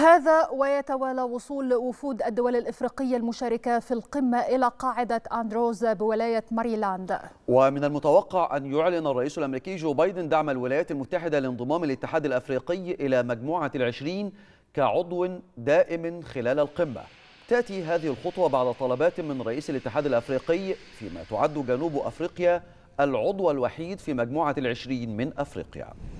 هذا ويتوالى وصول وفود الدول الإفريقية المشاركة في القمة إلى قاعدة أندروز بولاية ماريلاند ومن المتوقع أن يعلن الرئيس الأمريكي جو بايدن دعم الولايات المتحدة لانضمام الاتحاد الأفريقي إلى مجموعة العشرين كعضو دائم خلال القمة تأتي هذه الخطوة بعد طلبات من رئيس الاتحاد الأفريقي فيما تعد جنوب أفريقيا العضو الوحيد في مجموعة العشرين من أفريقيا